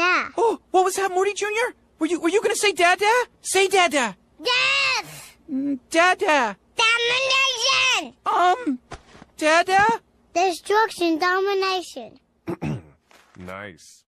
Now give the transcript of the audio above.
Dada. Oh, what was that, Morty Jr.? Were you were you gonna say Dada? Say Dada. Yes. Mm, Dada. Domination. Um, Dada. Destruction, domination. nice.